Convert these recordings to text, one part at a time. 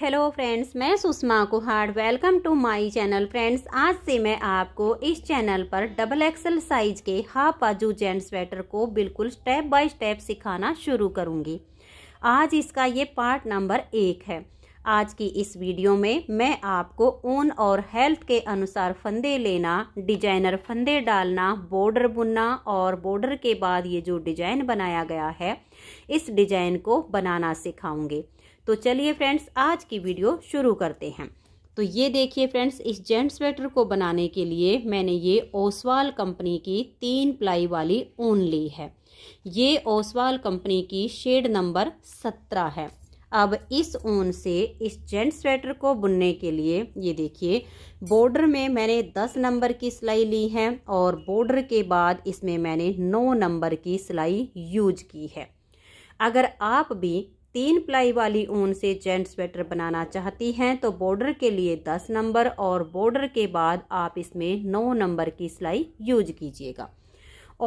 hello friends मैं Sushma Kuhad welcome to my channel friends आज से मैं आपको इस चैनल पर डबल एक्सल साइज के हाफ बाजू जेंट स्वेटर को बिल्कुल स्टेप बाय स्टेप सिखाना शुरू करूंगी आज इसका ये पार्ट नंबर एक है आज की इस वीडियो में मैं आपको ऊन और हेल्थ के अनुसार फंदे लेना डिजाइनर फंदे डालना बॉर्डर बुनना और बॉर्डर के बाद ये जो डिजाइन बनाया गया है इस डिजाइन को बनाना सिखाऊंगी तो चलिए फ्रेंड्स आज की वीडियो शुरू करते हैं तो ये देखिए फ्रेंड्स इस जेंट स्वेटर को बनाने के लिए मैंने ये ओसवाल कंपनी की तीन प्लाई वाली ऊन ली है ये ओसवाल कंपनी की शेड नंबर सत्रह है अब इस ऊन से इस जेंट स्वेटर को बुनने के लिए ये देखिए बॉर्डर में मैंने दस नंबर की सिलाई ली है और बॉर्डर के बाद इसमें मैंने नौ नंबर की सिलाई यूज की है अगर आप भी तीन प्लाई वाली ऊन से जेंट स्वेटर बनाना चाहती हैं तो बॉर्डर के लिए दस नंबर और बॉर्डर के बाद आप इसमें नौ नंबर की सिलाई यूज कीजिएगा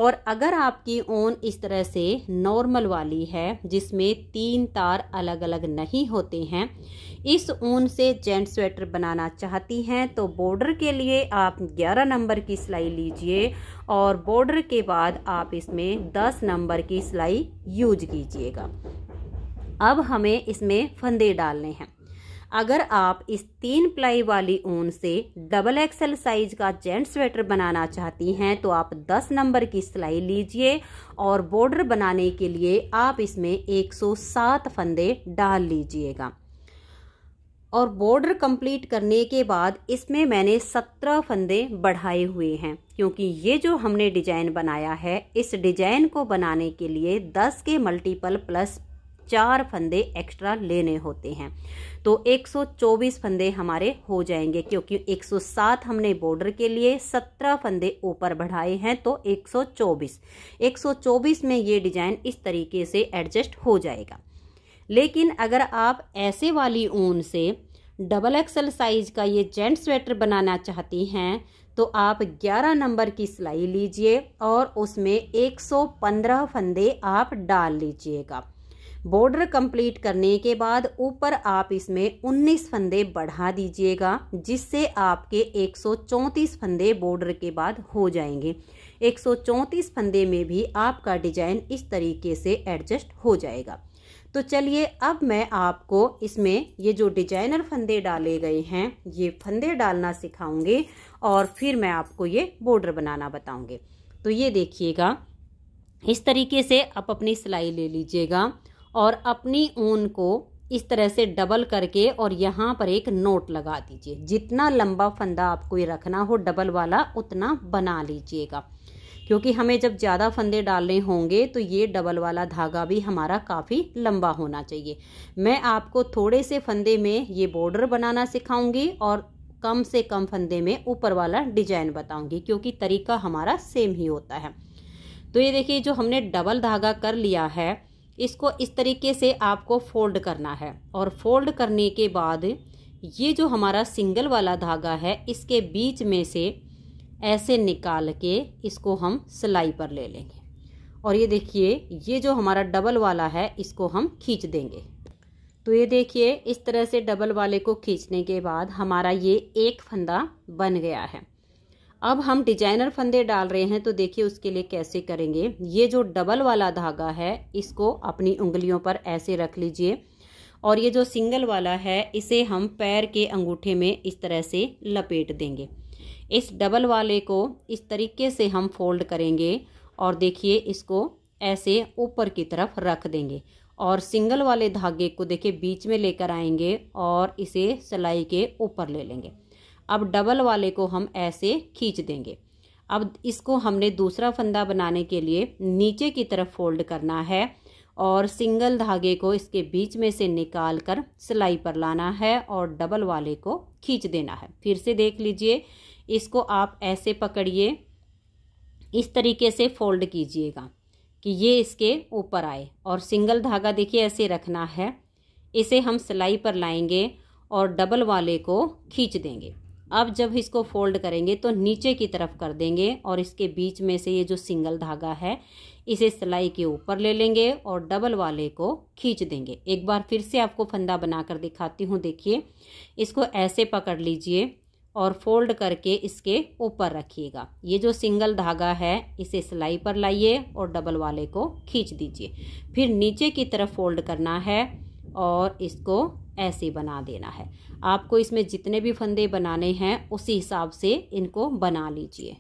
और अगर आपकी ऊन इस तरह से नॉर्मल वाली है जिसमें तीन तार अलग अलग नहीं होते हैं इस ऊन से जेंट स्वेटर बनाना चाहती हैं तो बॉर्डर के लिए आप 11 नंबर की सिलाई लीजिए और बॉर्डर के बाद आप इसमें 10 नंबर की सिलाई यूज कीजिएगा अब हमें इसमें फंदे डालने हैं अगर आप इस तीन प्लाई वाली ऊन से डबल एक्सल साइज का जेंट स्वेटर बनाना चाहती हैं तो आप 10 नंबर की सिलाई लीजिए और बॉर्डर बनाने के लिए आप इसमें 107 फंदे डाल लीजिएगा और बॉर्डर कंप्लीट करने के बाद इसमें मैंने 17 फंदे बढ़ाए हुए हैं क्योंकि ये जो हमने डिजाइन बनाया है इस डिजाइन को बनाने के लिए 10 के मल्टीपल प्लस चार फंदे एक्स्ट्रा लेने होते हैं तो 124 फंदे हमारे हो जाएंगे क्योंकि 107 हमने बॉर्डर के लिए 17 फंदे ऊपर बढ़ाए हैं तो 124 124 में ये डिजाइन इस तरीके से एडजस्ट हो जाएगा लेकिन अगर आप ऐसे वाली ऊन से डबल एक्सल साइज का ये जेंट स्वेटर बनाना चाहती हैं तो आप 11 नंबर की सिलाई लीजिए और उसमें 115 फंदे आप डाल लीजिएगा बॉर्डर कंप्लीट करने के बाद ऊपर आप इसमें 19 फंदे बढ़ा दीजिएगा जिससे आपके 134 फंदे बॉर्डर के बाद हो जाएंगे 134 फंदे में भी आपका डिजाइन इस तरीके से एडजस्ट हो जाएगा तो चलिए अब मैं आपको इसमें ये जो डिजाइनर फंदे डाले गए हैं ये फंदे डालना सिखाऊंगी और फिर मैं आपको ये बॉर्डर बनाना बताऊंगी तो ये देखिएगा इस तरीके से आप अपनी सिलाई ले लीजिएगा और अपनी ऊन को इस तरह से डबल करके और यहाँ पर एक नोट लगा दीजिए जितना लंबा फंदा आपको ये रखना हो डबल वाला उतना बना लीजिएगा क्योंकि हमें जब ज़्यादा फंदे डालने होंगे तो ये डबल वाला धागा भी हमारा काफ़ी लंबा होना चाहिए मैं आपको थोड़े से फंदे में ये बॉर्डर बनाना सिखाऊंगी और कम से कम फंदे में ऊपर वाला डिजाइन बताऊंगी क्योंकि तरीका हमारा सेम ही होता है तो ये देखिए जो हमने डबल धागा कर लिया है इसको इस तरीके से आपको फोल्ड करना है और फोल्ड करने के बाद ये जो हमारा सिंगल वाला धागा है इसके बीच में से ऐसे निकाल के इसको हम सिलाई पर ले लेंगे और ये देखिए ये जो हमारा डबल वाला है इसको हम खींच देंगे तो ये देखिए इस तरह से डबल वाले को खींचने के बाद हमारा ये एक फंदा बन गया है अब हम डिजाइनर फंदे डाल रहे हैं तो देखिए उसके लिए कैसे करेंगे ये जो डबल वाला धागा है इसको अपनी उंगलियों पर ऐसे रख लीजिए और ये जो सिंगल वाला है इसे हम पैर के अंगूठे में इस तरह से लपेट देंगे इस डबल वाले को इस तरीके से हम फोल्ड करेंगे और देखिए इसको ऐसे ऊपर की तरफ रख देंगे और सिंगल वाले धागे को देखिए बीच में लेकर आएंगे और इसे सिलाई के ऊपर ले लेंगे अब डबल वाले को हम ऐसे खींच देंगे अब इसको हमने दूसरा फंदा बनाने के लिए नीचे की तरफ फोल्ड करना है और सिंगल धागे को इसके बीच में से निकाल कर सिलाई पर लाना है और डबल वाले को खींच देना है फिर से देख लीजिए इसको आप ऐसे पकड़िए इस तरीके से फोल्ड कीजिएगा कि ये इसके ऊपर आए और सिंगल धागा देखिए ऐसे रखना है इसे हम सिलाई पर लाएंगे और डबल वाले को खींच देंगे अब जब इसको फोल्ड करेंगे तो नीचे की तरफ कर देंगे और इसके बीच में से ये जो सिंगल धागा है इसे सिलाई के ऊपर ले लेंगे और डबल वाले को खींच देंगे एक बार फिर से आपको फंदा बनाकर दिखाती हूँ देखिए इसको ऐसे पकड़ लीजिए और फोल्ड करके इसके ऊपर रखिएगा ये जो सिंगल धागा है इसे सिलाई पर लाइए और डबल वाले को खींच दीजिए फिर नीचे की तरफ फोल्ड करना है और इसको ऐसे बना देना है आपको इसमें जितने भी फंदे बनाने हैं उसी हिसाब से इनको बना लीजिए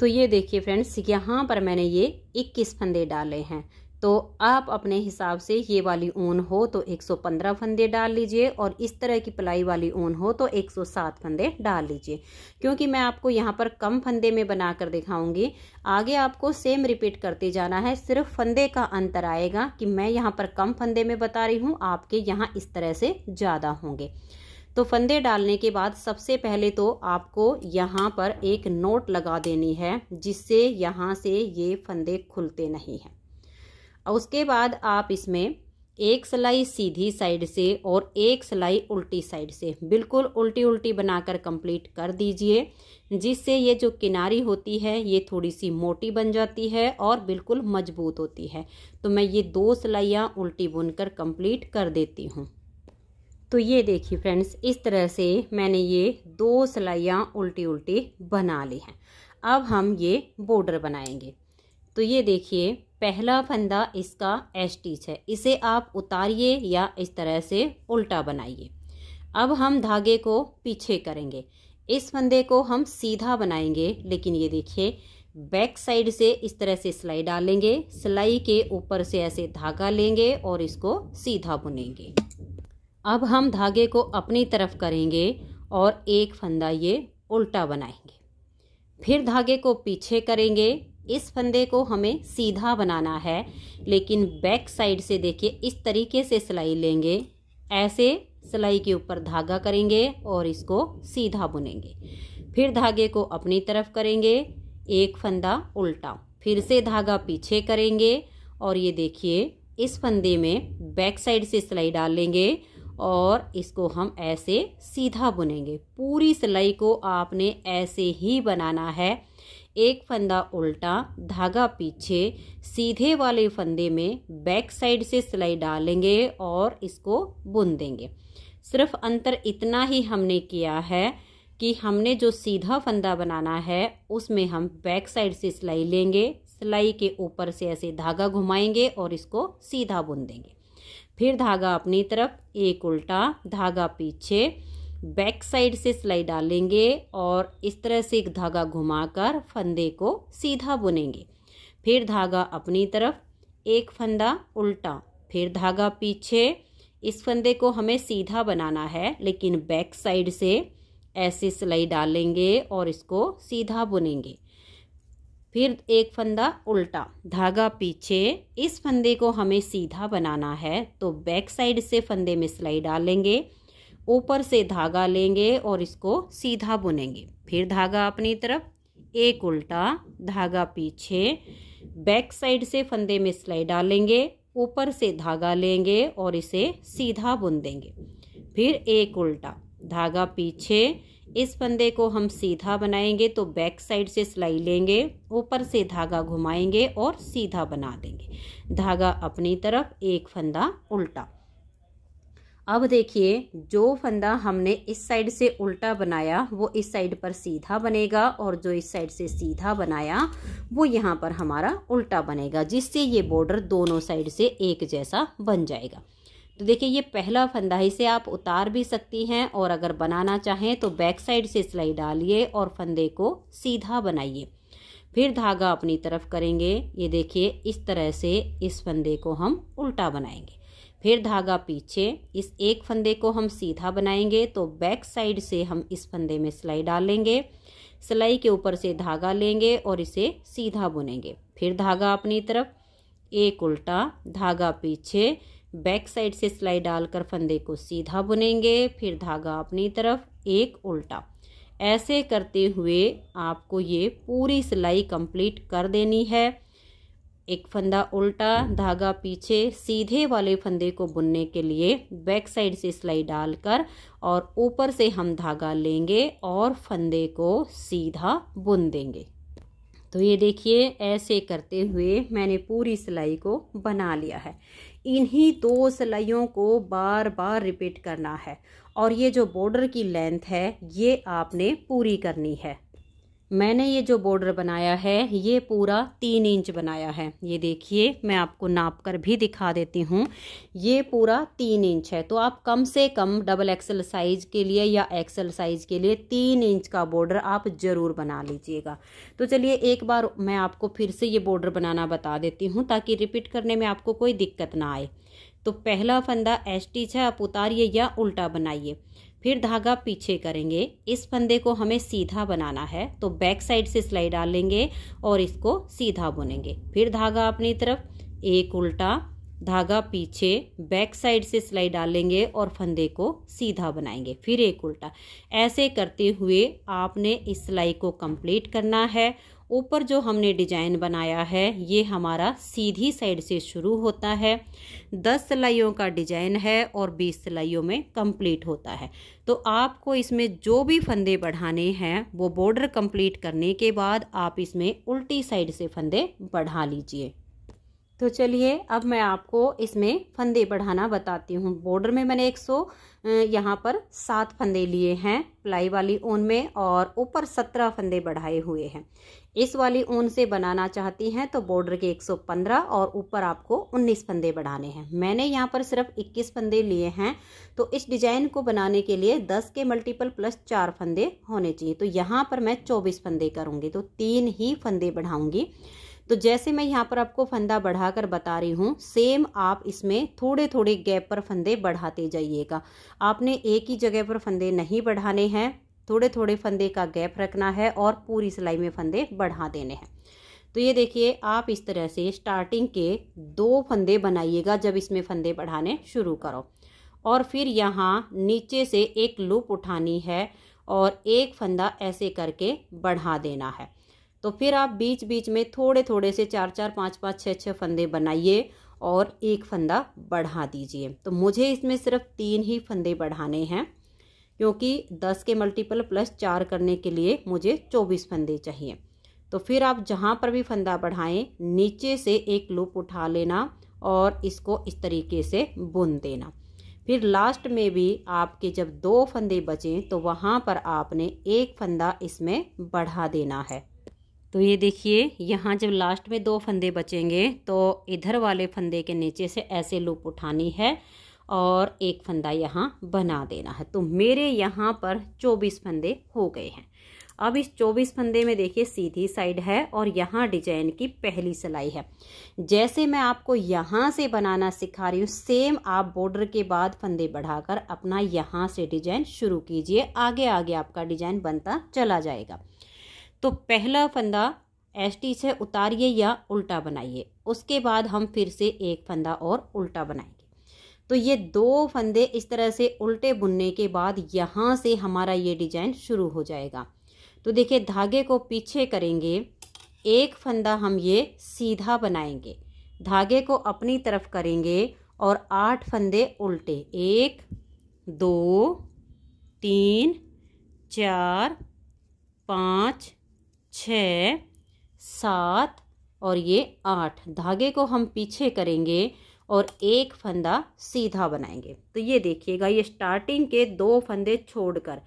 तो ये देखिए फ्रेंड्स यहाँ पर मैंने ये 21 फंदे डाले हैं तो आप अपने हिसाब से ये वाली ऊन हो तो 115 फंदे डाल लीजिए और इस तरह की पलाई वाली ऊन हो तो 107 फंदे डाल लीजिए क्योंकि मैं आपको यहाँ पर कम फंदे में बना कर दिखाऊंगी आगे आपको सेम रिपीट करते जाना है सिर्फ फंदे का अंतर आएगा कि मैं यहाँ पर कम फंदे में बता रही हूँ आपके यहाँ इस तरह से ज़्यादा होंगे तो फंदे डालने के बाद सबसे पहले तो आपको यहाँ पर एक नोट लगा देनी है जिससे यहाँ से ये फंदे खुलते नहीं हैं और उसके बाद आप इसमें एक सिलाई सीधी साइड से और एक सिलाई उल्टी साइड से बिल्कुल उल्टी उल्टी बनाकर कंप्लीट कर दीजिए जिससे ये जो किनारी होती है ये थोड़ी सी मोटी बन जाती है और बिल्कुल मजबूत होती है तो मैं ये दो सिलाइयाँ उल्टी बुनकर कंप्लीट कर देती हूँ तो ये देखिए फ्रेंड्स इस तरह से मैंने ये दो सिलाइयाँ उल्टी उल्टी बना ली हैं अब हम ये बॉर्डर बनाएंगे तो ये देखिए पहला फंदा इसका एस्टिच है इसे आप उतारिए या इस तरह से उल्टा बनाइए अब हम धागे को पीछे करेंगे इस फंदे को हम सीधा बनाएंगे लेकिन ये देखिए बैक साइड से इस तरह से सिलाई डालेंगे सिलाई के ऊपर से ऐसे धागा लेंगे और इसको सीधा बुनेंगे अब हम धागे को अपनी तरफ करेंगे और एक फंदा ये उल्टा बनाएंगे फिर धागे को पीछे करेंगे इस फंदे को हमें सीधा बनाना है लेकिन बैक साइड से देखिए इस तरीके से सिलाई लेंगे ऐसे सिलाई के ऊपर धागा करेंगे और इसको सीधा बुनेंगे फिर धागे को अपनी तरफ करेंगे एक फंदा उल्टा फिर से धागा पीछे करेंगे और ये देखिए इस फंदे में बैक साइड से सिलाई डाल लेंगे और इसको हम ऐसे सीधा बुनेंगे पूरी सिलाई को आपने ऐसे ही बनाना है एक फंदा उल्टा धागा पीछे सीधे वाले फंदे में बैक साइड से सिलाई डालेंगे और इसको बुन देंगे सिर्फ अंतर इतना ही हमने किया है कि हमने जो सीधा फंदा बनाना है उसमें हम बैक साइड से सिलाई लेंगे सिलाई के ऊपर से ऐसे धागा घुमाएंगे और इसको सीधा बुन देंगे फिर धागा अपनी तरफ एक उल्टा धागा पीछे बैक साइड से सिलाई डालेंगे और इस तरह से एक धागा घुमाकर फंदे को सीधा बुनेंगे फिर धागा अपनी तरफ एक फंदा उल्टा फिर धागा पीछे इस फंदे को हमें सीधा बनाना है लेकिन बैक साइड से ऐसी सिलाई डालेंगे और इसको सीधा बुनेंगे फिर एक फंदा उल्टा धागा पीछे इस फंदे को हमें सीधा बनाना है तो बैक साइड से फंदे में सिलाई डालेंगे ऊपर से धागा लेंगे और इसको सीधा बुनेंगे फिर धागा अपनी तरफ एक उल्टा धागा पीछे बैक साइड से फंदे में सिलाई डालेंगे ऊपर से धागा लेंगे और इसे सीधा बुन देंगे फिर एक उल्टा धागा पीछे इस फंदे को हम सीधा बनाएंगे तो बैक साइड से सिलाई लेंगे ऊपर से धागा घुमाएंगे और सीधा बना देंगे धागा अपनी तरफ एक फंदा उल्टा अब देखिए जो फंदा हमने इस साइड से उल्टा बनाया वो इस साइड पर सीधा बनेगा और जो इस साइड से सीधा बनाया वो यहाँ पर हमारा उल्टा बनेगा जिससे ये बॉर्डर दोनों साइड से एक जैसा बन जाएगा तो देखिए ये पहला फंदा इसे आप उतार भी सकती हैं और अगर बनाना चाहें तो बैक साइड से सिलाई डालिए और फंदे को सीधा बनाइए फिर धागा अपनी तरफ करेंगे ये देखिए इस तरह से इस फंदे को हम उल्टा बनाएंगे फिर धागा पीछे इस एक फंदे को हम सीधा बनाएंगे तो बैक साइड से हम इस फंदे में सिलाई डाल लेंगे सिलाई के ऊपर से धागा लेंगे और इसे सीधा बुनेंगे फिर धागा अपनी तरफ एक उल्टा धागा पीछे बैक साइड से सिलाई डालकर फंदे को सीधा बुनेंगे फिर धागा अपनी तरफ एक उल्टा ऐसे करते हुए आपको ये पूरी सिलाई कंप्लीट कर देनी है एक फंदा उल्टा धागा पीछे सीधे वाले फंदे को बुनने के लिए बैक साइड से सिलाई डालकर और ऊपर से हम धागा लेंगे और फंदे को सीधा बुन देंगे तो ये देखिए ऐसे करते हुए मैंने पूरी सिलाई को बना लिया है इन्हीं दो सिलाइयों को बार बार रिपीट करना है और ये जो बॉर्डर की लेंथ है ये आपने पूरी करनी है मैंने ये जो बॉर्डर बनाया है ये पूरा तीन इंच बनाया है ये देखिए मैं आपको नाप कर भी दिखा देती हूँ ये पूरा तीन इंच है तो आप कम से कम डबल एक्सल साइज़ के लिए या एक्सल साइज़ के लिए तीन इंच का बॉर्डर आप ज़रूर बना लीजिएगा तो चलिए एक बार मैं आपको फिर से ये बॉर्डर बनाना बता देती हूँ ताकि रिपीट करने में आपको कोई दिक्कत ना आए तो पहला फंदा एस्टिच टीच है आप उतारिए या उल्टा बनाइए फिर धागा पीछे करेंगे इस फंदे को हमें सीधा बनाना है तो बैक साइड से सिलाई डाल लेंगे और इसको सीधा बुनेंगे फिर धागा अपनी तरफ एक उल्टा धागा पीछे बैक साइड से सिलाई डालेंगे और फंदे को सीधा बनाएंगे फिर एक उल्टा ऐसे करते हुए आपने इस सिलाई को कंप्लीट करना है ऊपर जो हमने डिजाइन बनाया है ये हमारा सीधी साइड से शुरू होता है दस सिलाइयों का डिजाइन है और बीस सिलाइयों में कंप्लीट होता है तो आपको इसमें जो भी फंदे बढ़ाने हैं वो बॉर्डर कंप्लीट करने के बाद आप इसमें उल्टी साइड से फंदे बढ़ा लीजिए तो चलिए अब मैं आपको इसमें फंदे बढ़ाना बताती हूँ बॉर्डर में मैंने 100 सौ यहाँ पर सात फंदे लिए हैं प्लाई वाली ऊन में और ऊपर सत्रह फंदे बढ़ाए हुए हैं इस वाली ऊन से बनाना चाहती हैं तो बॉर्डर के 115 और ऊपर आपको 19 फंदे बढ़ाने हैं मैंने यहाँ पर सिर्फ 21 फंदे लिए हैं तो इस डिजाइन को बनाने के लिए दस के मल्टीपल प्लस चार फंदे होने चाहिए तो यहाँ पर मैं चौबीस फंदे करूँगी तो तीन ही फंदे बढ़ाऊँगी तो जैसे मैं यहाँ पर आपको फंदा बढ़ाकर बता रही हूँ सेम आप इसमें थोड़े थोड़े गैप पर फंदे बढ़ाते जाइएगा आपने एक ही जगह पर फंदे नहीं बढ़ाने हैं थोड़े थोड़े फंदे का गैप रखना है और पूरी सिलाई में फंदे बढ़ा देने हैं तो ये देखिए आप इस तरह से स्टार्टिंग के दो फंदे बनाइएगा जब इसमें फंदे बढ़ाने शुरू करो और फिर यहाँ नीचे से एक लूप उठानी है और एक फंदा ऐसे करके बढ़ा देना है तो फिर आप बीच बीच में थोड़े थोड़े से चार चार पाँच पाँच छः छः फंदे बनाइए और एक फंदा बढ़ा दीजिए तो मुझे इसमें सिर्फ तीन ही फंदे बढ़ाने हैं क्योंकि दस के मल्टीपल प्लस चार करने के लिए मुझे चौबीस फंदे चाहिए तो फिर आप जहाँ पर भी फंदा बढ़ाएं नीचे से एक लूप उठा लेना और इसको इस तरीके से बुन देना फिर लास्ट में भी आपके जब दो फंदे बचें तो वहाँ पर आपने एक फंदा इसमें बढ़ा देना है तो ये देखिए यहाँ जब लास्ट में दो फंदे बचेंगे तो इधर वाले फंदे के नीचे से ऐसे लूप उठानी है और एक फंदा यहाँ बना देना है तो मेरे यहाँ पर चौबीस फंदे हो गए हैं अब इस चौबीस फंदे में देखिए सीधी साइड है और यहाँ डिजाइन की पहली सिलाई है जैसे मैं आपको यहाँ से बनाना सिखा रही हूँ सेम आप बॉर्डर के बाद फंदे बढ़ाकर अपना यहाँ से डिजाइन शुरू कीजिए आगे आगे आपका डिजाइन बनता चला जाएगा तो पहला फंदा एस टी से उतारिए या उल्टा बनाइए उसके बाद हम फिर से एक फंदा और उल्टा बनाएंगे तो ये दो फंदे इस तरह से उल्टे बुनने के बाद यहाँ से हमारा ये डिजाइन शुरू हो जाएगा तो देखिए धागे को पीछे करेंगे एक फंदा हम ये सीधा बनाएंगे धागे को अपनी तरफ करेंगे और आठ फंदे उल्टे एक दो तीन चार पाँच छ सात और ये आठ धागे को हम पीछे करेंगे और एक फंदा सीधा बनाएंगे तो ये देखिएगा ये स्टार्टिंग के दो फंदे छोड़कर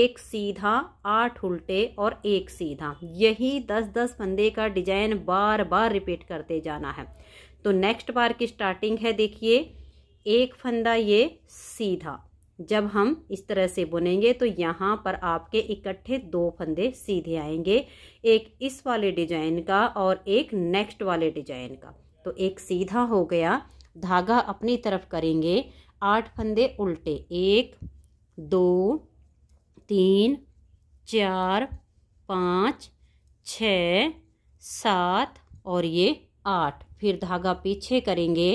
एक सीधा आठ उल्टे और एक सीधा यही दस दस फंदे का डिजाइन बार बार रिपीट करते जाना है तो नेक्स्ट बार की स्टार्टिंग है देखिए एक फंदा ये सीधा जब हम इस तरह से बुनेंगे तो यहाँ पर आपके इकट्ठे दो फंदे सीधे आएंगे एक इस वाले डिजाइन का और एक नेक्स्ट वाले डिजाइन का तो एक सीधा हो गया धागा अपनी तरफ करेंगे आठ फंदे उल्टे एक दो तीन चार पाँच छ सात और ये आठ फिर धागा पीछे करेंगे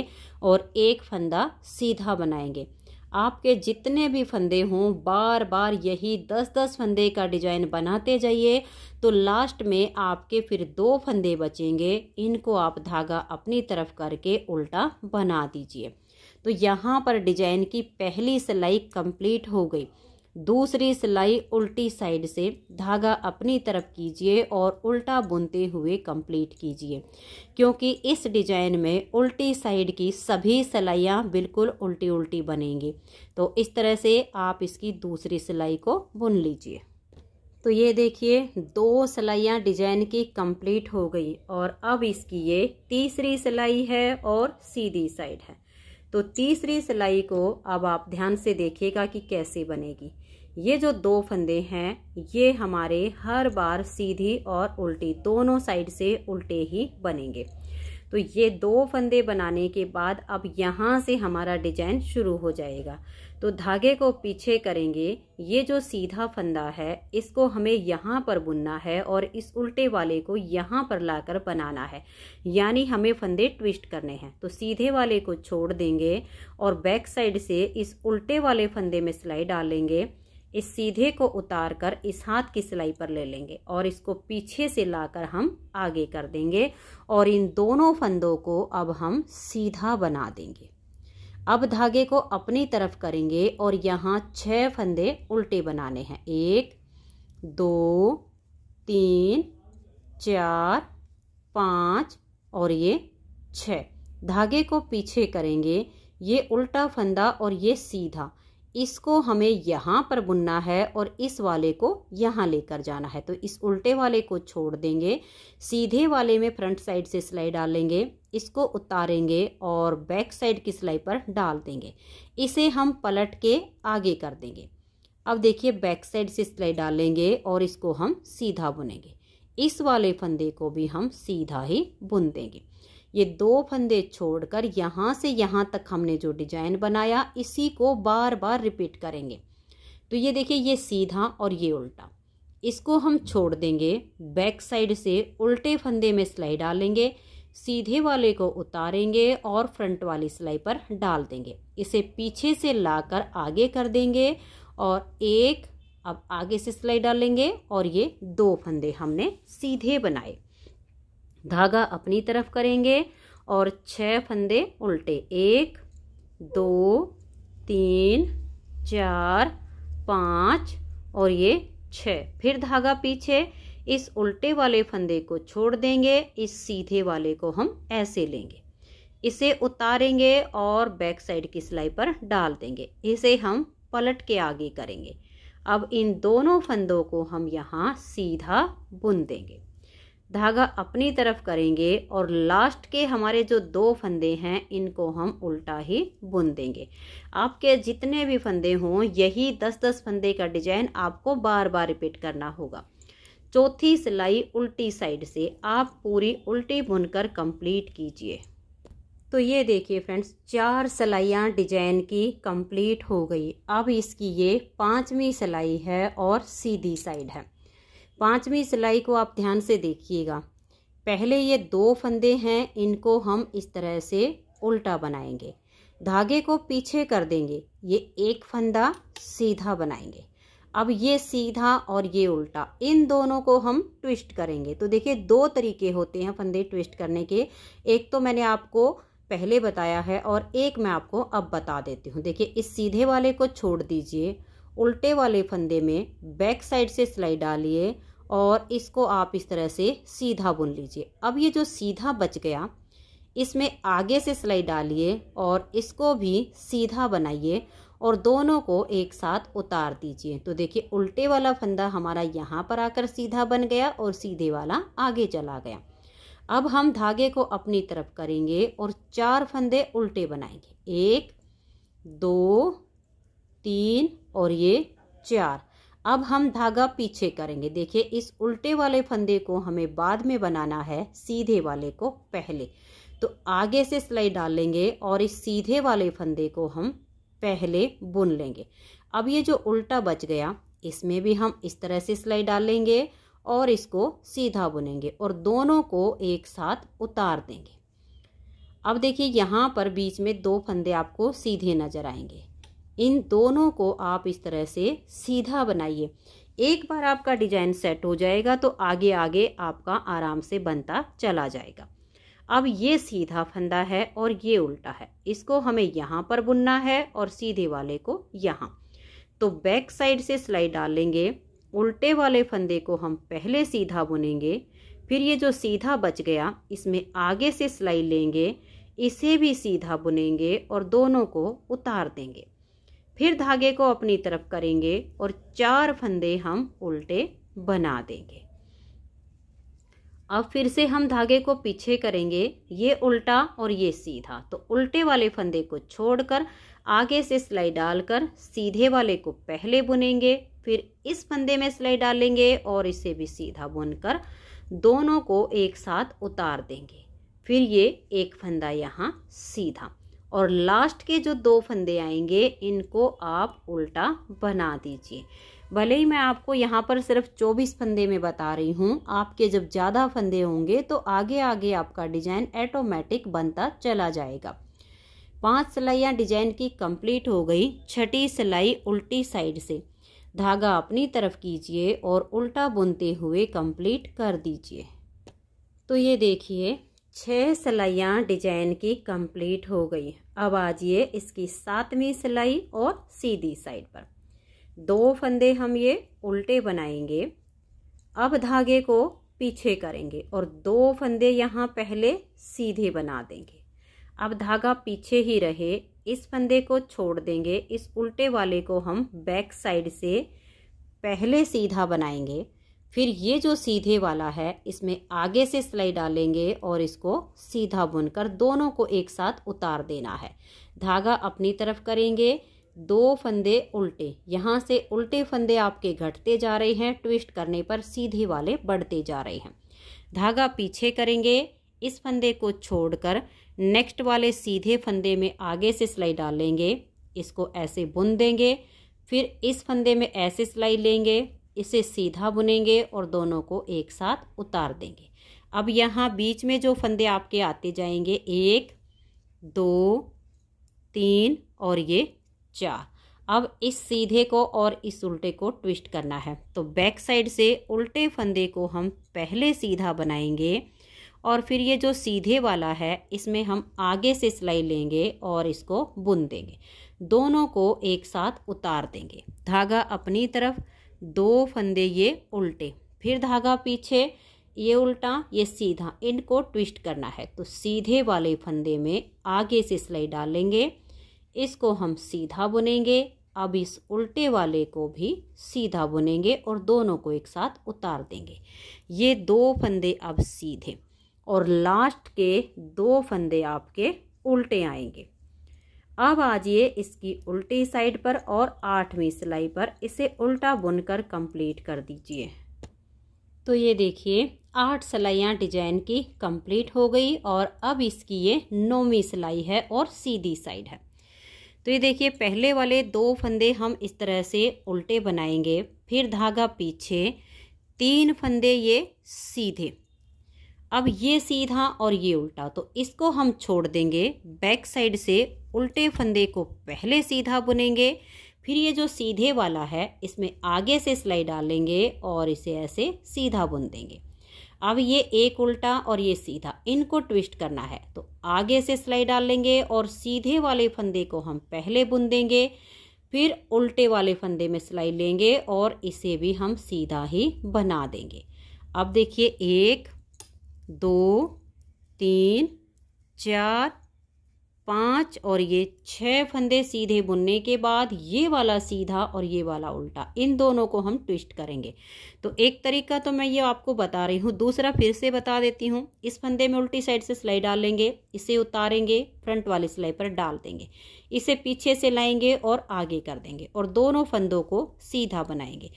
और एक फंदा सीधा बनाएंगे आपके जितने भी फंदे हों बार बार यही दस दस फंदे का डिजाइन बनाते जाइए तो लास्ट में आपके फिर दो फंदे बचेंगे इनको आप धागा अपनी तरफ करके उल्टा बना दीजिए तो यहाँ पर डिजाइन की पहली सिलाई कंप्लीट हो गई दूसरी सिलाई उल्टी साइड से धागा अपनी तरफ कीजिए और उल्टा बुनते हुए कंप्लीट कीजिए क्योंकि इस डिजाइन में उल्टी साइड की सभी सिलाइयाँ बिल्कुल उल्टी उल्टी बनेंगी तो इस तरह से आप इसकी दूसरी सिलाई को बुन लीजिए तो ये देखिए दो सिलाइयाँ डिजाइन की कंप्लीट हो गई और अब इसकी ये तीसरी सिलाई है और सीधी साइड है तो तीसरी सिलाई को अब आप ध्यान से देखिएगा कि कैसे बनेगी ये जो दो फंदे हैं ये हमारे हर बार सीधी और उल्टी दोनों साइड से उल्टे ही बनेंगे तो ये दो फंदे बनाने के बाद अब यहाँ से हमारा डिजाइन शुरू हो जाएगा तो धागे को पीछे करेंगे ये जो सीधा फंदा है इसको हमें यहाँ पर बुनना है और इस उल्टे वाले को यहाँ पर लाकर बनाना है यानी हमें फंदे ट्विस्ट करने हैं तो सीधे वाले को छोड़ देंगे और बैक साइड से इस उल्टे वाले फंदे में सिलाई डालेंगे इस सीधे को उतार कर इस हाथ की सिलाई पर ले लेंगे और इसको पीछे से लाकर हम आगे कर देंगे और इन दोनों फंदों को अब हम सीधा बना देंगे अब धागे को अपनी तरफ करेंगे और यहाँ छह फंदे उल्टे बनाने हैं एक दो तीन चार पाँच और ये छः धागे को पीछे करेंगे ये उल्टा फंदा और ये सीधा इसको हमें यहाँ पर बुनना है और इस वाले को यहाँ लेकर जाना है तो इस उल्टे वाले को छोड़ देंगे सीधे वाले में फ्रंट साइड से सिलाई डालेंगे इसको उतारेंगे और बैक साइड की सिलाई पर डाल देंगे इसे हम पलट के आगे कर देंगे अब देखिए बैक साइड से सिलाई डालेंगे और इसको हम सीधा बुनेंगे इस वाले फंदे को भी हम सीधा ही बुन देंगे ये दो फंदे छोड़कर यहाँ से यहाँ तक हमने जो डिजाइन बनाया इसी को बार बार रिपीट करेंगे तो ये देखिए ये सीधा और ये उल्टा इसको हम छोड़ देंगे बैक साइड से उल्टे फंदे में सिलाई डालेंगे सीधे वाले को उतारेंगे और फ्रंट वाली सिलाई पर डाल देंगे इसे पीछे से लाकर आगे कर देंगे और एक अब आगे से सिलाई डालेंगे और ये दो फंदे हमने सीधे बनाए धागा अपनी तरफ करेंगे और छः फंदे उल्टे एक दो तीन चार पाँच और ये छः फिर धागा पीछे इस उल्टे वाले फंदे को छोड़ देंगे इस सीधे वाले को हम ऐसे लेंगे इसे उतारेंगे और बैक साइड की सिलाई पर डाल देंगे इसे हम पलट के आगे करेंगे अब इन दोनों फंदों को हम यहाँ सीधा बुन देंगे धागा अपनी तरफ करेंगे और लास्ट के हमारे जो दो फंदे हैं इनको हम उल्टा ही बुन देंगे आपके जितने भी फंदे हों यही दस दस फंदे का डिजाइन आपको बार बार रिपीट करना होगा चौथी सिलाई उल्टी साइड से आप पूरी उल्टी बुनकर कंप्लीट कीजिए तो ये देखिए फ्रेंड्स चार सिलाइयाँ डिजाइन की कंप्लीट हो गई अब इसकी ये पांचवी सिलाई है और सीधी साइड है पांचवी सिलाई को आप ध्यान से देखिएगा पहले ये दो फंदे हैं इनको हम इस तरह से उल्टा बनाएंगे धागे को पीछे कर देंगे ये एक फंदा सीधा बनाएंगे अब ये सीधा और ये उल्टा इन दोनों को हम ट्विस्ट करेंगे तो देखिए दो तरीके होते हैं फंदे ट्विस्ट करने के एक तो मैंने आपको पहले बताया है और एक मैं आपको अब बता देती हूँ देखिए इस सीधे वाले को छोड़ दीजिए उल्टे वाले फंदे में बैक साइड से सिलाई डालिए और इसको आप इस तरह से सीधा बुन लीजिए अब ये जो सीधा बच गया इसमें आगे से सिलाई डालिए और इसको भी सीधा बनाइए और दोनों को एक साथ उतार दीजिए तो देखिए उल्टे वाला फंदा हमारा यहाँ पर आकर सीधा बन गया और सीधे वाला आगे चला गया अब हम धागे को अपनी तरफ करेंगे और चार फंदे उल्टे बनाएंगे एक दो तीन और ये चार अब हम धागा पीछे करेंगे देखिए इस उल्टे वाले फंदे को हमें बाद में बनाना है सीधे वाले को पहले तो आगे से सिलाई डालेंगे और इस सीधे वाले फंदे को हम पहले बुन लेंगे अब ये जो उल्टा बच गया इसमें भी हम इस तरह से सिलाई डालेंगे और इसको सीधा बुनेंगे और दोनों को एक साथ उतार देंगे अब देखिए यहाँ पर बीच में दो फंदे आपको सीधे नजर आएंगे इन दोनों को आप इस तरह से सीधा बनाइए एक बार आपका डिजाइन सेट हो जाएगा तो आगे आगे आपका आराम से बनता चला जाएगा अब ये सीधा फंदा है और ये उल्टा है इसको हमें यहाँ पर बुनना है और सीधे वाले को यहाँ तो बैक साइड से सिलाई डालेंगे उल्टे वाले फंदे को हम पहले सीधा बुनेंगे फिर ये जो सीधा बच गया इसमें आगे से सिलाई लेंगे इसे भी सीधा बुनेंगे और दोनों को उतार देंगे फिर धागे को अपनी तरफ करेंगे और चार फंदे हम उल्टे बना देंगे अब फिर से हम धागे को पीछे करेंगे ये उल्टा और ये सीधा तो उल्टे वाले फंदे को छोड़कर आगे से सिलाई डालकर सीधे वाले को पहले बुनेंगे फिर इस फंदे में सिलाई डालेंगे और इसे भी सीधा बुनकर दोनों को एक साथ उतार देंगे फिर ये एक फंदा यहाँ सीधा और लास्ट के जो दो फंदे आएंगे इनको आप उल्टा बना दीजिए भले ही मैं आपको यहाँ पर सिर्फ 24 फंदे में बता रही हूँ आपके जब ज़्यादा फंदे होंगे तो आगे आगे आपका डिज़ाइन ऑटोमेटिक बनता चला जाएगा पांच सिलाइयाँ डिजाइन की कंप्लीट हो गई छठी सिलाई उल्टी साइड से धागा अपनी तरफ कीजिए और उल्टा बुनते हुए कंप्लीट कर दीजिए तो ये देखिए छः सिलाइयाँ डिजाइन की कंप्लीट हो गई अब आ जाइए इसकी सातवीं सिलाई और सीधी साइड पर दो फंदे हम ये उल्टे बनाएंगे अब धागे को पीछे करेंगे और दो फंदे यहाँ पहले सीधे बना देंगे अब धागा पीछे ही रहे इस फंदे को छोड़ देंगे इस उल्टे वाले को हम बैक साइड से पहले सीधा बनाएंगे फिर ये जो सीधे वाला है इसमें आगे से सिलाई डालेंगे और इसको सीधा बुनकर दोनों को एक साथ उतार देना है धागा अपनी तरफ करेंगे दो फंदे उल्टे यहाँ से उल्टे फंदे आपके घटते जा रहे हैं ट्विस्ट करने पर सीधे वाले बढ़ते जा रहे हैं धागा पीछे करेंगे इस फंदे को छोड़कर नेक्स्ट वाले सीधे फंदे में आगे से सिलाई डालेंगे इसको ऐसे बुन देंगे फिर इस फंदे में ऐसे सिलाई लेंगे इसे सीधा बुनेंगे और दोनों को एक साथ उतार देंगे अब यहाँ बीच में जो फंदे आपके आते जाएंगे एक दो तीन और ये चार अब इस सीधे को और इस उल्टे को ट्विस्ट करना है तो बैक साइड से उल्टे फंदे को हम पहले सीधा बनाएंगे और फिर ये जो सीधे वाला है इसमें हम आगे से सिलाई लेंगे और इसको बुन देंगे दोनों को एक साथ उतार देंगे धागा अपनी तरफ दो फंदे ये उल्टे फिर धागा पीछे ये उल्टा ये सीधा इनको ट्विस्ट करना है तो सीधे वाले फंदे में आगे से सिलाई डालेंगे इसको हम सीधा बुनेंगे अब इस उल्टे वाले को भी सीधा बुनेंगे और दोनों को एक साथ उतार देंगे ये दो फंदे अब सीधे और लास्ट के दो फंदे आपके उल्टे आएंगे अब आजिए इसकी उल्टी साइड पर और आठवीं सिलाई पर इसे उल्टा बुनकर कंप्लीट कर दीजिए तो ये देखिए आठ सिलाइयाँ डिजाइन की कंप्लीट हो गई और अब इसकी ये नौवीं सिलाई है और सीधी साइड है तो ये देखिए पहले वाले दो फंदे हम इस तरह से उल्टे बनाएंगे फिर धागा पीछे तीन फंदे ये सीधे अब ये सीधा और ये उल्टा तो इसको हम छोड़ देंगे बैक साइड से उल्टे फंदे को पहले सीधा बुनेंगे फिर ये जो सीधे वाला है इसमें आगे से सिलाई डालेंगे और इसे ऐसे सीधा बुन देंगे अब ये एक उल्टा और ये सीधा इनको ट्विस्ट करना है तो आगे से सिलाई डाल लेंगे और सीधे वाले फंदे को हम पहले बुन देंगे फिर उल्टे वाले फंदे में सिलाई लेंगे और इसे भी हम सीधा ही बना देंगे अब देखिए एक दो तीन चार पाँच और ये छः फंदे सीधे बुनने के बाद ये वाला सीधा और ये वाला उल्टा इन दोनों को हम ट्विस्ट करेंगे तो एक तरीका तो मैं ये आपको बता रही हूँ दूसरा फिर से बता देती हूँ इस फंदे में उल्टी साइड से सिलाई डालेंगे इसे उतारेंगे फ्रंट वाली सिलाई पर डाल देंगे इसे पीछे से लाएंगे और आगे कर देंगे और दोनों फंदों को सीधा बनाएंगे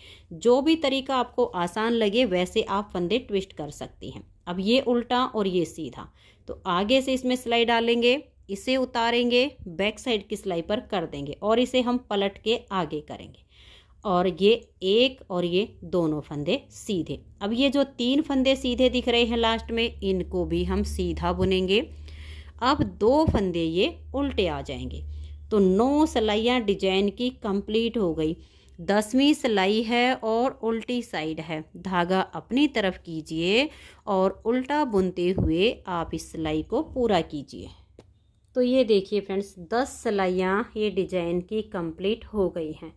जो भी तरीका आपको आसान लगे वैसे आप फंदे ट्विस्ट कर सकती हैं अब ये उल्टा और ये सीधा तो आगे से इसमें सिलाई डालेंगे इसे उतारेंगे बैक साइड की सिलाई पर कर देंगे और इसे हम पलट के आगे करेंगे और ये एक और ये दोनों फंदे सीधे अब ये जो तीन फंदे सीधे दिख रहे हैं लास्ट में इनको भी हम सीधा बुनेंगे अब दो फंदे ये उल्टे आ जाएंगे तो नौ सिलाइयाँ डिजाइन की कंप्लीट हो गई दसवीं सिलाई है और उल्टी साइड है धागा अपनी तरफ कीजिए और उल्टा बुनते हुए आप इस सिलाई को पूरा कीजिए तो ये देखिए फ्रेंड्स दस सिलाइयाँ ये डिजाइन की कंप्लीट हो गई हैं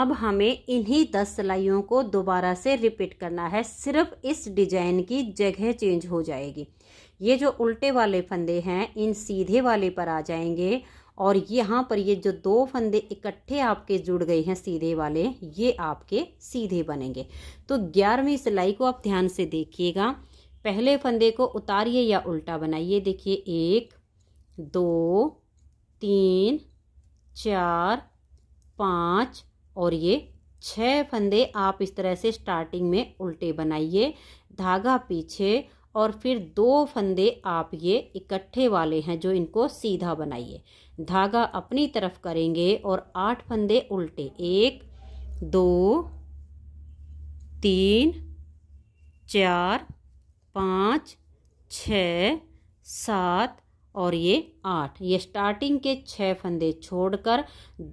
अब हमें इन्हीं दस सिलाइयों को दोबारा से रिपीट करना है सिर्फ इस डिजाइन की जगह चेंज हो जाएगी ये जो उल्टे वाले फंदे हैं इन सीधे वाले पर आ जाएंगे और यहाँ पर ये जो दो फंदे इकट्ठे आपके जुड़ गए हैं सीधे वाले ये आपके सीधे बनेंगे तो ग्यारहवीं सिलाई को आप ध्यान से देखिएगा पहले फंदे को उतारिए या उल्टा बनाइए देखिए एक दो तीन चार पाँच और ये छह फंदे आप इस तरह से स्टार्टिंग में उल्टे बनाइए धागा पीछे और फिर दो फंदे आप ये इकट्ठे वाले हैं जो इनको सीधा बनाइए धागा अपनी तरफ करेंगे और आठ फंदे उल्टे एक दो तीन चार पाँच छ सात और ये आठ ये स्टार्टिंग के छः फंदे छोड़कर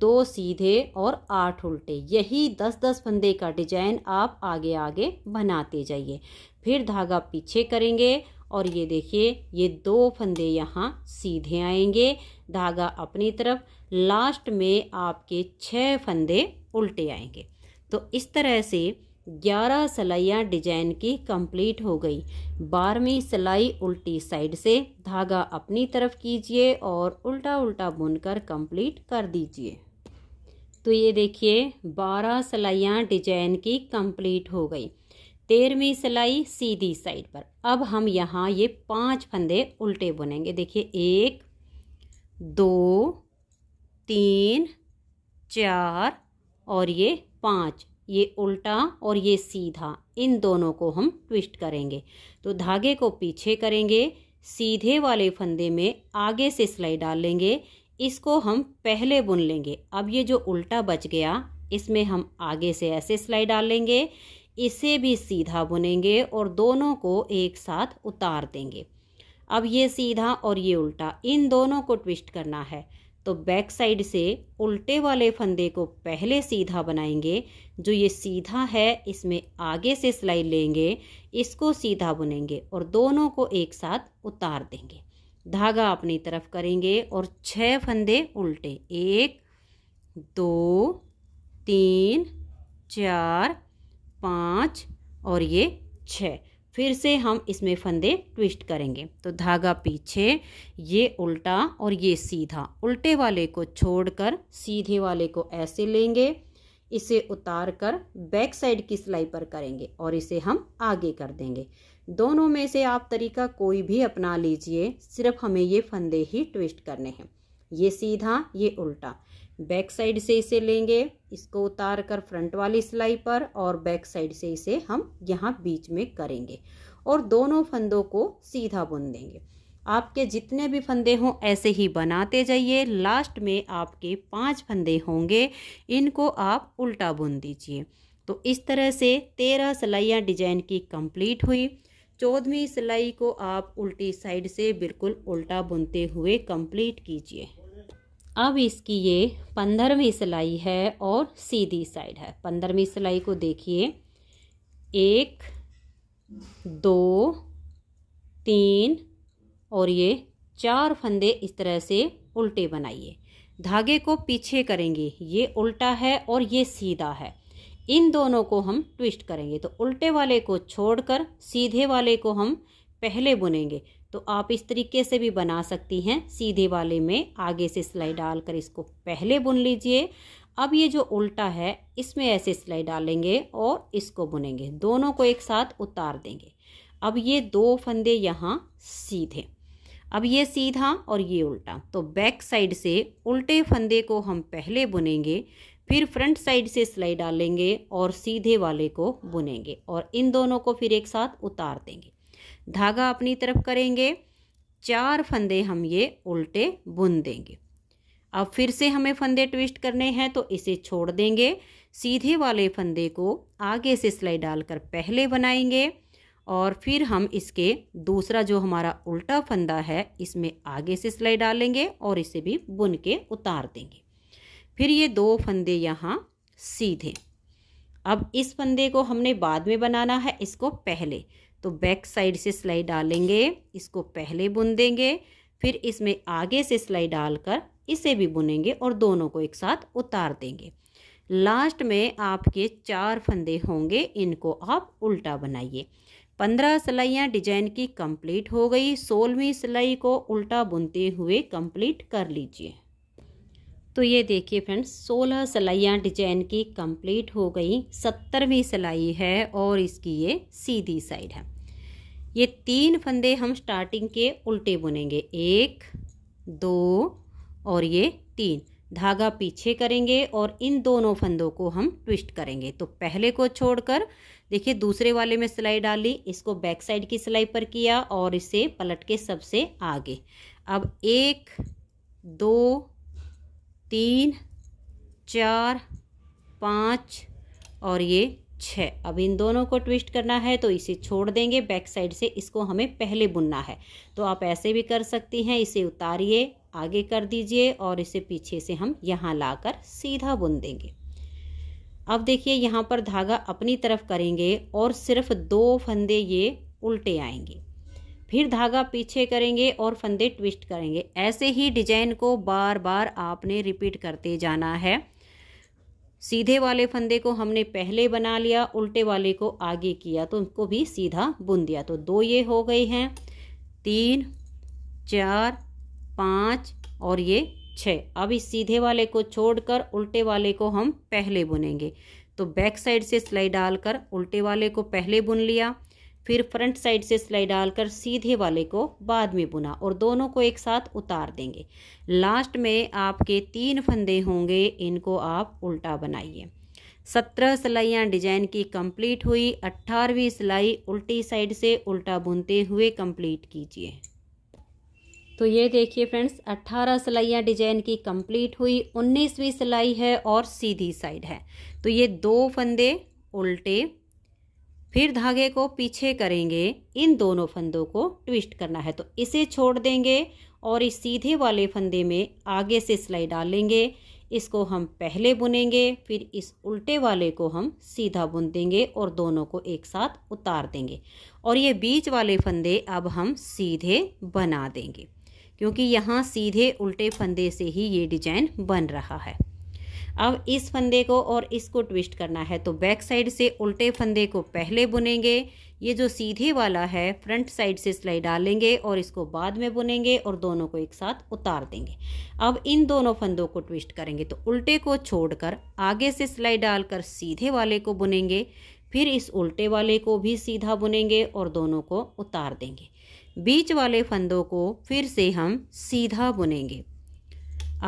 दो सीधे और आठ उल्टे यही दस दस फंदे का डिजाइन आप आगे आगे बनाते जाइए फिर धागा पीछे करेंगे और ये देखिए ये दो फंदे यहाँ सीधे आएंगे धागा अपनी तरफ लास्ट में आपके छः फंदे उल्टे आएंगे तो इस तरह से ग्यारह सलाइयाँ डिजाइन की कंप्लीट हो गई बारहवीं सिलाई उल्टी साइड से धागा अपनी तरफ कीजिए और उल्टा उल्टा बुनकर कंप्लीट कर दीजिए तो ये देखिए बारह सलाइयाँ डिजाइन की कंप्लीट हो गई तेरहवीं सिलाई सीधी साइड पर अब हम यहाँ ये पांच फंदे उल्टे बुनेंगे देखिए एक दो तीन चार और ये पाँच ये उल्टा और ये सीधा इन दोनों को हम ट्विस्ट करेंगे तो धागे को पीछे करेंगे सीधे वाले फंदे में आगे से सिलाई डाल लेंगे इसको हम पहले बुन लेंगे अब ये जो उल्टा बच गया इसमें हम आगे से ऐसे सिलाई डाल लेंगे इसे भी सीधा बुनेंगे और दोनों को एक साथ उतार देंगे अब ये सीधा और ये उल्टा इन दोनों को ट्विस्ट करना है तो बैक साइड से उल्टे वाले फंदे को पहले सीधा बनाएंगे जो ये सीधा है इसमें आगे से सिलाई लेंगे इसको सीधा बुनेंगे और दोनों को एक साथ उतार देंगे धागा अपनी तरफ करेंगे और छह फंदे उल्टे एक दो तीन चार पाँच और ये छः फिर से हम इसमें फंदे ट्विस्ट करेंगे तो धागा पीछे ये उल्टा और ये सीधा उल्टे वाले को छोड़कर सीधे वाले को ऐसे लेंगे इसे उतार कर बैक साइड की सिलाई पर करेंगे और इसे हम आगे कर देंगे दोनों में से आप तरीका कोई भी अपना लीजिए सिर्फ हमें ये फंदे ही ट्विस्ट करने हैं ये सीधा ये उल्टा बैक साइड से इसे लेंगे इसको उतार कर फ्रंट वाली सिलाई पर और बैक साइड से इसे हम यहाँ बीच में करेंगे और दोनों फंदों को सीधा बुन देंगे आपके जितने भी फंदे हों ऐसे ही बनाते जाइए लास्ट में आपके पांच फंदे होंगे इनको आप उल्टा बुन दीजिए तो इस तरह से तेरह सिलाइयाँ डिजाइन की कंप्लीट हुई चौदहवीं सिलाई को आप उल्टी साइड से बिल्कुल उल्टा बुनते हुए कंप्लीट कीजिए अब इसकी ये पंद्रहवीं सिलाई है और सीधी साइड है पंद्रहवीं सिलाई को देखिए एक दो तीन और ये चार फंदे इस तरह से उल्टे बनाइए धागे को पीछे करेंगे ये उल्टा है और ये सीधा है इन दोनों को हम ट्विस्ट करेंगे तो उल्टे वाले को छोड़कर सीधे वाले को हम पहले बुनेंगे तो आप इस तरीके से भी बना सकती हैं सीधे वाले में आगे से सिलाई डालकर इसको पहले बुन लीजिए अब ये जो उल्टा है इसमें ऐसे सिलाई डालेंगे और इसको बुनेंगे दोनों को एक साथ उतार देंगे अब ये दो फंदे यहाँ सीधे अब ये सीधा और ये उल्टा तो बैक साइड से उल्टे फंदे को हम पहले बुनेंगे फिर फ्रंट साइड से सिलाई डालेंगे और सीधे वाले को बुनेंगे और इन दोनों को फिर एक साथ उतार देंगे धागा अपनी तरफ करेंगे चार फंदे हम ये उल्टे बुन देंगे अब फिर से हमें फंदे ट्विस्ट करने हैं तो इसे छोड़ देंगे सीधे वाले फंदे को आगे से सिलाई डालकर पहले बनाएंगे और फिर हम इसके दूसरा जो हमारा उल्टा फंदा है इसमें आगे से सिलाई डालेंगे और इसे भी बुन के उतार देंगे फिर ये दो फंदे यहाँ सीधे अब इस फंदे को हमने बाद में बनाना है इसको पहले तो बैक साइड से सिलाई डालेंगे इसको पहले बुन देंगे फिर इसमें आगे से सिलाई डालकर इसे भी बुनेंगे और दोनों को एक साथ उतार देंगे लास्ट में आपके चार फंदे होंगे इनको आप उल्टा बनाइए पंद्रह सिलाइयाँ डिजाइन की कंप्लीट हो गई सोलहवीं सिलाई को उल्टा बुनते हुए कंप्लीट कर लीजिए तो ये देखिए फ्रेंड्स सोलह सिलाइयाँ डिजाइन की कंप्लीट हो गई सत्तरवीं सिलाई है और इसकी ये सीधी साइड है ये तीन फंदे हम स्टार्टिंग के उल्टे बुनेंगे एक दो और ये तीन धागा पीछे करेंगे और इन दोनों फंदों को हम ट्विस्ट करेंगे तो पहले को छोड़कर देखिए दूसरे वाले में सिलाई डाली इसको बैक साइड की सिलाई पर किया और इसे पलट के सबसे आगे अब एक दो तीन चार पाँच और ये छः अब इन दोनों को ट्विस्ट करना है तो इसे छोड़ देंगे बैक साइड से इसको हमें पहले बुनना है तो आप ऐसे भी कर सकती हैं इसे उतारिए आगे कर दीजिए और इसे पीछे से हम यहाँ लाकर सीधा बुन देंगे अब देखिए यहाँ पर धागा अपनी तरफ करेंगे और सिर्फ दो फंदे ये उल्टे आएंगे फिर धागा पीछे करेंगे और फंदे ट्विस्ट करेंगे ऐसे ही डिजाइन को बार बार आपने रिपीट करते जाना है सीधे वाले फंदे को हमने पहले बना लिया उल्टे वाले को आगे किया तो उनको भी सीधा बुन दिया तो दो ये हो गए हैं तीन चार पाँच और ये छः अब इस सीधे वाले को छोड़कर उल्टे वाले को हम पहले बुनेंगे तो बैक साइड से सिलाई डालकर उल्टे वाले को पहले बुन लिया फिर फ्रंट साइड से सिलाई डालकर सीधे वाले को बाद में बुना और दोनों को एक साथ उतार देंगे लास्ट में आपके तीन फंदे होंगे इनको आप उल्टा बनाइए सत्रह सिलाइयाँ डिजाइन की कंप्लीट हुई अट्ठारहवीं सिलाई उल्टी साइड से उल्टा बुनते हुए कंप्लीट कीजिए तो ये देखिए फ्रेंड्स अट्ठारह सिलाइयाँ डिजाइन की कंप्लीट हुई उन्नीसवीं सिलाई है और सीधी साइड है तो ये दो फंदे उल्टे फिर धागे को पीछे करेंगे इन दोनों फंदों को ट्विस्ट करना है तो इसे छोड़ देंगे और इस सीधे वाले फंदे में आगे से सिलाई डालेंगे इसको हम पहले बुनेंगे फिर इस उल्टे वाले को हम सीधा बुन देंगे और दोनों को एक साथ उतार देंगे और ये बीच वाले फंदे अब हम सीधे बना देंगे क्योंकि यहाँ सीधे उल्टे फंदे से ही ये डिजाइन बन रहा है अब इस फंदे को और इसको ट्विस्ट करना है तो बैक साइड से उल्टे फंदे को पहले बुनेंगे ये जो सीधे वाला है फ्रंट साइड से सिलाई डालेंगे और इसको बाद में बुनेंगे और दोनों को एक साथ उतार देंगे अब इन दोनों फंदों को ट्विस्ट करेंगे तो उल्टे को छोड़कर आगे से सिलाई डालकर सीधे वाले को बुनेंगे फिर इस उल्टे वाले को भी सीधा बुनेंगे और दोनों को उतार देंगे बीच वाले फंदों को फिर से हम सीधा बुनेंगे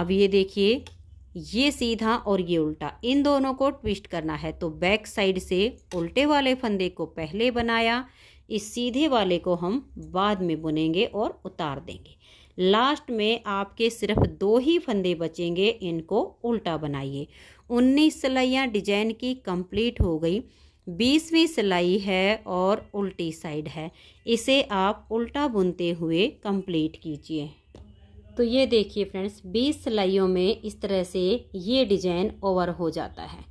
अब ये देखिए ये सीधा और ये उल्टा इन दोनों को ट्विस्ट करना है तो बैक साइड से उल्टे वाले फंदे को पहले बनाया इस सीधे वाले को हम बाद में बुनेंगे और उतार देंगे लास्ट में आपके सिर्फ दो ही फंदे बचेंगे इनको उल्टा बनाइए 19 सिलाइयाँ डिजाइन की कंप्लीट हो गई बीसवीं सिलाई है और उल्टी साइड है इसे आप उल्टा बुनते हुए कंप्लीट कीजिए तो ये देखिए फ्रेंड्स 20 सिलाइयों में इस तरह से ये डिजाइन ओवर हो जाता है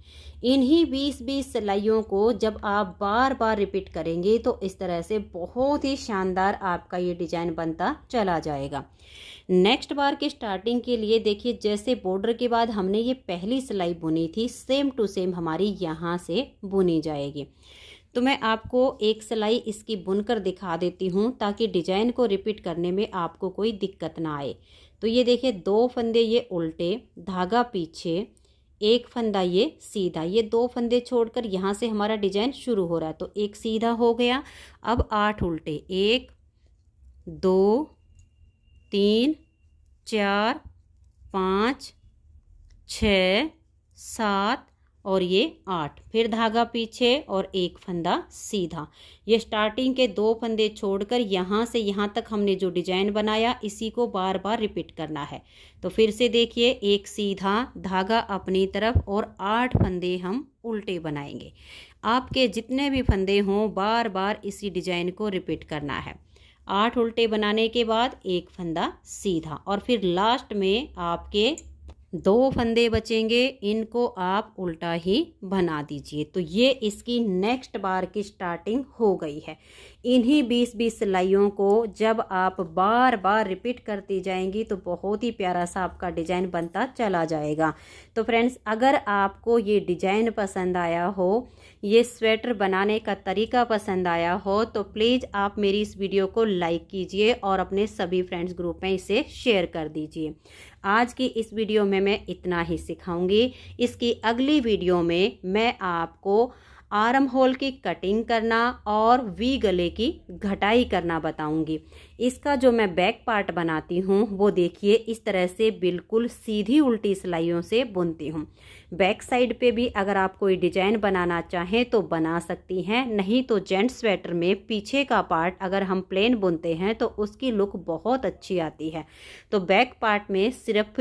इन्हीं 20-20 सिलाइयों को जब आप बार बार रिपीट करेंगे तो इस तरह से बहुत ही शानदार आपका ये डिजाइन बनता चला जाएगा नेक्स्ट बार के स्टार्टिंग के लिए देखिए जैसे बॉर्डर के बाद हमने ये पहली सिलाई बुनी थी सेम टू सेम हमारी यहाँ से बुनी जाएगी तो मैं आपको एक सिलाई इसकी बुनकर दिखा देती हूँ ताकि डिजाइन को रिपीट करने में आपको कोई दिक्कत ना आए तो ये देखिए दो फंदे ये उल्टे धागा पीछे एक फंदा ये सीधा ये दो फंदे छोड़कर यहाँ से हमारा डिजाइन शुरू हो रहा है तो एक सीधा हो गया अब आठ उल्टे एक दो तीन चार पाँच छ सात और ये आठ फिर धागा पीछे और एक फंदा सीधा ये स्टार्टिंग के दो फंदे छोड़कर यहाँ से यहाँ तक हमने जो डिजाइन बनाया इसी को बार बार रिपीट करना है तो फिर से देखिए एक सीधा धागा अपनी तरफ और आठ फंदे हम उल्टे बनाएंगे आपके जितने भी फंदे हों बार बार इसी डिजाइन को रिपीट करना है आठ उल्टे बनाने के बाद एक फंदा सीधा और फिर लास्ट में आपके दो फंदे बचेंगे इनको आप उल्टा ही बना दीजिए तो ये इसकी नेक्स्ट बार की स्टार्टिंग हो गई है इन्हीं बीस बीस सिलाइयों को जब आप बार बार रिपीट करती जाएंगी तो बहुत ही प्यारा सा आपका डिजाइन बनता चला जाएगा तो फ्रेंड्स अगर आपको ये डिजाइन पसंद आया हो ये स्वेटर बनाने का तरीका पसंद आया हो तो प्लीज़ आप मेरी इस वीडियो को लाइक कीजिए और अपने सभी फ्रेंड्स ग्रुप में इसे शेयर कर दीजिए आज की इस वीडियो में मैं इतना ही सिखाऊंगी इसकी अगली वीडियो में मैं आपको आर्म होल की कटिंग करना और वी गले की घटाई करना बताऊंगी इसका जो मैं बैक पार्ट बनाती हूँ वो देखिए इस तरह से बिल्कुल सीधी उल्टी सिलाइयों से बुनती हूँ बैक साइड पे भी अगर आप कोई डिजाइन बनाना चाहें तो बना सकती हैं नहीं तो जेंट स्वेटर में पीछे का पार्ट अगर हम प्लेन बुनते हैं तो उसकी लुक बहुत अच्छी आती है तो बैक पार्ट में सिर्फ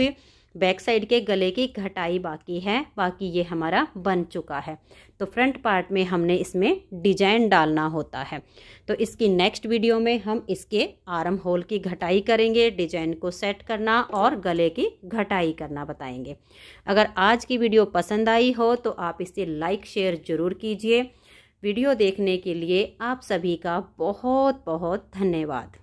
बैक साइड के गले की घटाई बाकी है बाकी ये हमारा बन चुका है तो फ्रंट पार्ट में हमने इसमें डिजाइन डालना होता है तो इसकी नेक्स्ट वीडियो में हम इसके आर्म होल की घटाई करेंगे डिजाइन को सेट करना और गले की घटाई करना बताएंगे अगर आज की वीडियो पसंद आई हो तो आप इसे लाइक शेयर ज़रूर कीजिए वीडियो देखने के लिए आप सभी का बहुत बहुत धन्यवाद